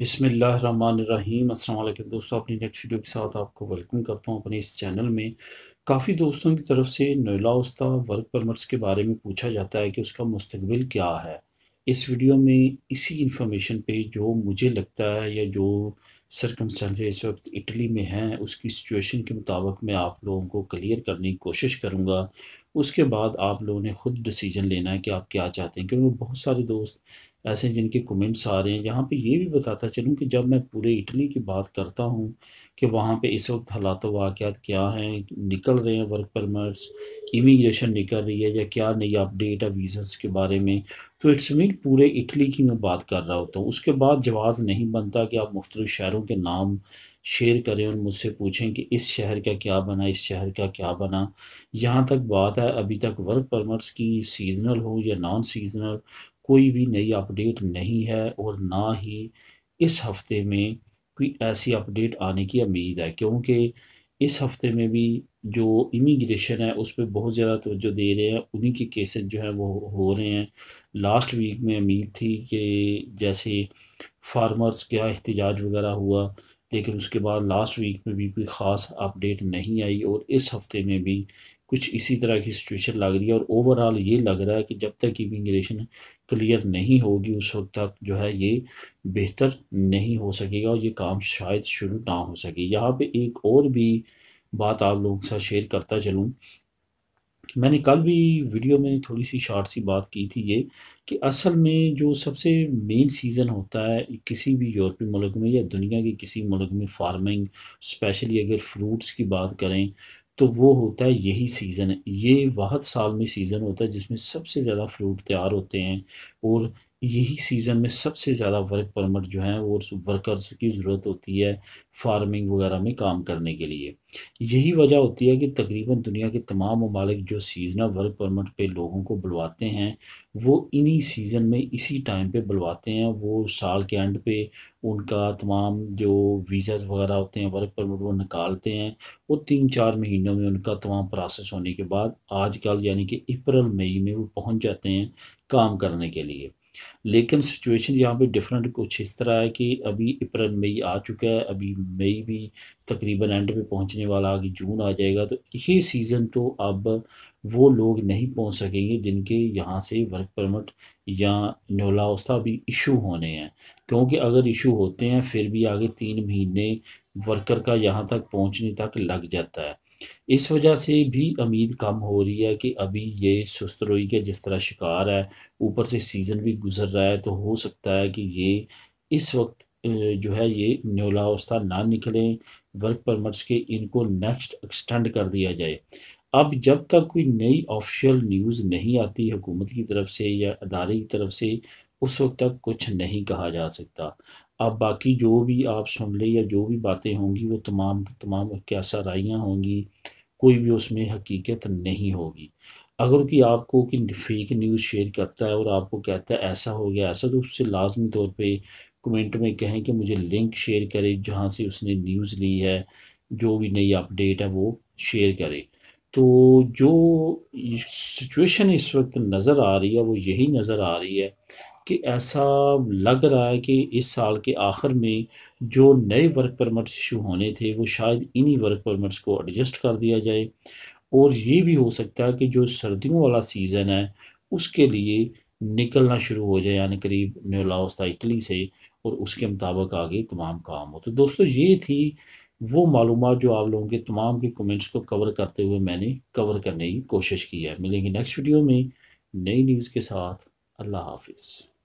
بسم اللہ الرحمن الرحیم السلام علیکم دوستوں اپنی نیکسٹ ویڈیو کے ساتھ آپ کو ویلکم کرتا ہوں اپنے اس چینل میں کافی دوستوں کی طرف سے نویلا استا ورک پرمٹس کے بارے میں پوچھا جاتا ہے کہ اس کا مستقبل کیا ہے اس ویڈیو میں اسی انفارمیشن پہ جو مجھے لگتا ہے یا جو سرکمسٹانسز اس وقت اٹلی میں ہیں اس کی سچویشن کے مطابق میں آپ لوگوں کو کلیئر کرنے کی کوشش کروں گا اس کے بعد آپ لوگوں نے خود ڈیسیجن لینا ہے کہ آپ کیا چاہتے ہیں کیونکہ بہت سارے دوست ایسے ہیں جن کے کمنٹس آ رہے ہیں جہاں پہ یہ بھی بتاتا چلوں کہ جب میں پورے اٹلی کی بات کرتا ہوں کہ وہاں پہ اس وقت حالات و واقعات کیا ہیں نکل رہے ہیں ورک پرمٹس امیگریشن نکل رہی ہے یا کیا نئی اپڈیٹ ہے ویزس کے بارے میں تو اٹس مین پورے اٹلی کی میں بات کر رہا ہوتا ہوں اس کے بعد جواز نہیں بنتا کہ آپ مختلف شہروں کے نام شیئر کریں اور مجھ سے پوچھیں کہ اس شہر کا کیا بنا اس شہر کا کیا بنا یہاں تک بات ہے ابھی تک ورک پرمٹس کی سیزنل ہو یا نان سیزنل کوئی بھی نئی اپڈیٹ نہیں ہے اور نہ ہی اس ہفتے میں کوئی ایسی اپڈیٹ آنے کی امید ہے کیونکہ اس ہفتے میں بھی جو امیگریشن ہے اس پہ بہت زیادہ توجہ دے رہے ہیں انہی کے کیسز جو ہیں وہ ہو رہے ہیں لاسٹ ویک میں امید تھی کہ جیسے فارمرز کیا احتجاج وغیرہ ہوا لیکن اس کے بعد لاسٹ ویک میں بھی کوئی خاص اپڈیٹ نہیں آئی اور اس ہفتے میں بھی کچھ اسی طرح کی سچویشن لگ رہی ہے اور اوور آل یہ لگ رہا ہے کہ جب تک امیگریشن انگریشن کلیئر نہیں ہوگی اس وقت تک جو ہے یہ بہتر نہیں ہو سکے گا اور یہ کام شاید شروع نہ ہو سکے یہاں پہ ایک اور بھی بات آپ لوگوں کے ساتھ شیئر کرتا چلوں میں نے کل بھی ویڈیو میں تھوڑی سی شارٹ سی بات کی تھی یہ کہ اصل میں جو سب سے مین سیزن ہوتا ہے کسی بھی یورپی ملک میں یا دنیا کے کسی ملک میں فارمنگ اسپیشلی اگر فروٹس کی بات کریں تو وہ ہوتا ہے یہی سیزن ہے یہ بہت سال میں سیزن ہوتا ہے جس میں سب سے زیادہ فروٹ تیار ہوتے ہیں اور یہی سیزن میں سب سے زیادہ ورک پرمٹ جو ہیں وہ ورکرز کی ضرورت ہوتی ہے فارمنگ وغیرہ میں کام کرنے کے لیے یہی وجہ ہوتی ہے کہ تقریباً دنیا کے تمام ممالک جو سیزنل ورک پرمٹ پہ لوگوں کو بلواتے ہیں وہ انہی سیزن میں اسی ٹائم پہ بلواتے ہیں وہ سال کے اینڈ پہ ان کا تمام جو ویزاز وغیرہ ہوتے ہیں ورک پرمٹ وہ نکالتے ہیں وہ تین چار مہینوں میں ان کا تمام پروسیس ہونے کے بعد آج کل یعنی کہ اپریل مئی میں وہ پہنچ جاتے ہیں کام کرنے کے لیے لیکن سچویشن یہاں پہ ڈیفرنٹ کچھ اس طرح ہے کہ ابھی اپریل مئی آ چکا ہے ابھی مئی بھی تقریباً اینڈ پہ پہنچنے والا آگے جون آ جائے گا تو یہ سیزن تو اب وہ لوگ نہیں پہنچ سکیں گے جن کے یہاں سے ورک پرمٹ یا نولا اوسطا بھی ایشو ہونے ہیں کیونکہ اگر ایشو ہوتے ہیں پھر بھی آگے تین مہینے ورکر کا یہاں تک پہنچنے تک لگ جاتا ہے اس وجہ سے بھی امید کم ہو رہی ہے کہ ابھی یہ سستروئی کے جس طرح شکار ہے اوپر سے سیزن بھی گزر رہا ہے تو ہو سکتا ہے کہ یہ اس وقت جو ہے یہ نیولا اوستھا نہ نکلیں ورک پرمٹس کے ان کو نیکسٹ ایکسٹینڈ کر دیا جائے اب جب تک کوئی نئی آفیشیل نیوز نہیں آتی حکومت کی طرف سے یا ادارے کی طرف سے اس وقت تک کچھ نہیں کہا جا سکتا اب باقی جو بھی آپ سن لیں یا جو بھی باتیں ہوں گی وہ تمام تمام کیا سرائیاں ہوں گی کوئی بھی اس میں حقیقت نہیں ہوگی اگر کہ آپ کو کن فیک نیوز شیئر کرتا ہے اور آپ کو کہتا ہے ایسا ہو گیا ایسا تو اس سے لازمی طور پہ کمنٹ میں کہیں کہ مجھے لنک شیئر کرے جہاں سے اس نے نیوز لی ہے جو بھی نئی اپڈیٹ ہے وہ شیئر کرے تو جو سچویشن اس وقت نظر آ رہی ہے وہ یہی نظر آ رہی ہے کہ ایسا لگ رہا ہے کہ اس سال کے آخر میں جو نئے ورک پرمٹس ایشو ہونے تھے وہ شاید انہی ورک پرمٹس کو ایڈجسٹ کر دیا جائے اور یہ بھی ہو سکتا ہے کہ جو سردیوں والا سیزن ہے اس کے لیے نکلنا شروع ہو جائے یعنی قریب نیولا ووستھا اٹلی سے اور اس کے مطابق آگے تمام کام ہو تو دوستو یہ تھی وہ معلومات جو آپ لوگوں کے تمام کے کمنٹس کو کور کرتے ہوئے میں نے کور کرنے کی کوشش کی ہے ملیں گے نیکسٹ ویڈیو میں نئی نیوز کے ساتھ اللہ حافظ